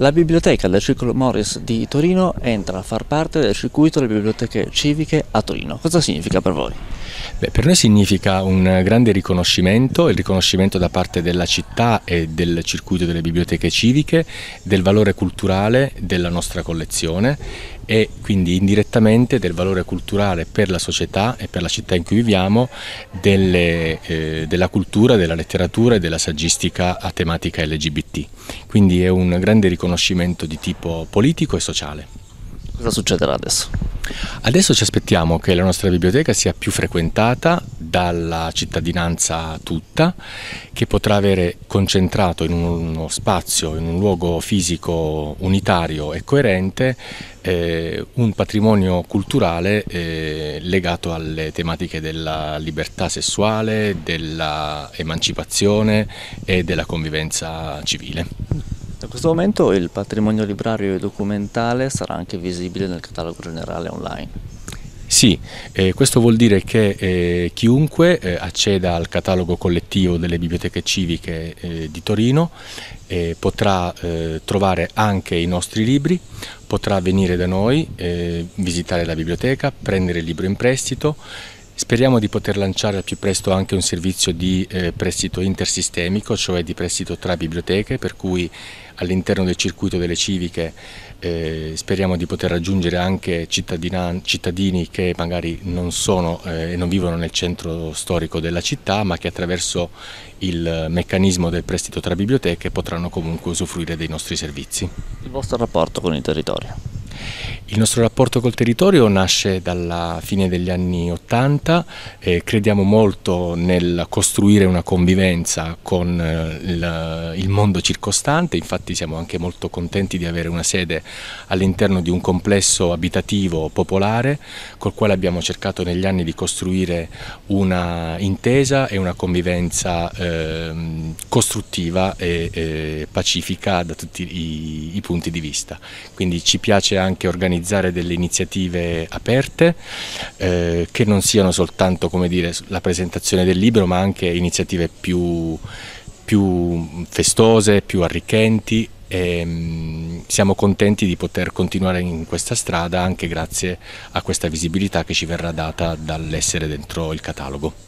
La biblioteca del Circolo Morris di Torino entra a far parte del circuito delle biblioteche civiche a Torino. Cosa significa per voi? Beh, per noi significa un grande riconoscimento, il riconoscimento da parte della città e del circuito delle biblioteche civiche del valore culturale della nostra collezione e quindi indirettamente del valore culturale per la società e per la città in cui viviamo delle, eh, della cultura, della letteratura e della saggistica a tematica LGBT. Quindi è un grande riconoscimento di tipo politico e sociale. Cosa succederà adesso? Adesso ci aspettiamo che la nostra biblioteca sia più frequentata dalla cittadinanza tutta, che potrà avere concentrato in uno spazio, in un luogo fisico unitario e coerente, eh, un patrimonio culturale eh, legato alle tematiche della libertà sessuale, dell'emancipazione e della convivenza civile questo momento il patrimonio librario e documentale sarà anche visibile nel catalogo generale online. Sì, eh, questo vuol dire che eh, chiunque eh, acceda al catalogo collettivo delle biblioteche civiche eh, di Torino eh, potrà eh, trovare anche i nostri libri, potrà venire da noi, visitare la biblioteca, prendere il libro in prestito, Speriamo di poter lanciare al più presto anche un servizio di eh, prestito intersistemico, cioè di prestito tra biblioteche, per cui all'interno del circuito delle civiche eh, speriamo di poter raggiungere anche cittadini che magari non sono eh, e eh, non vivono nel centro storico della città, ma che attraverso il meccanismo del prestito tra biblioteche potranno comunque usufruire dei nostri servizi. Il vostro rapporto con il territorio? Il nostro rapporto col territorio nasce dalla fine degli anni Ottanta, eh, crediamo molto nel costruire una convivenza con eh, il, il mondo circostante, infatti siamo anche molto contenti di avere una sede all'interno di un complesso abitativo popolare col quale abbiamo cercato negli anni di costruire una intesa e una convivenza eh, costruttiva e, e pacifica da tutti i, i punti di vista. Quindi ci piace anche anche organizzare delle iniziative aperte eh, che non siano soltanto dire, la presentazione del libro ma anche iniziative più, più festose, più arricchenti e ehm, siamo contenti di poter continuare in questa strada anche grazie a questa visibilità che ci verrà data dall'essere dentro il catalogo.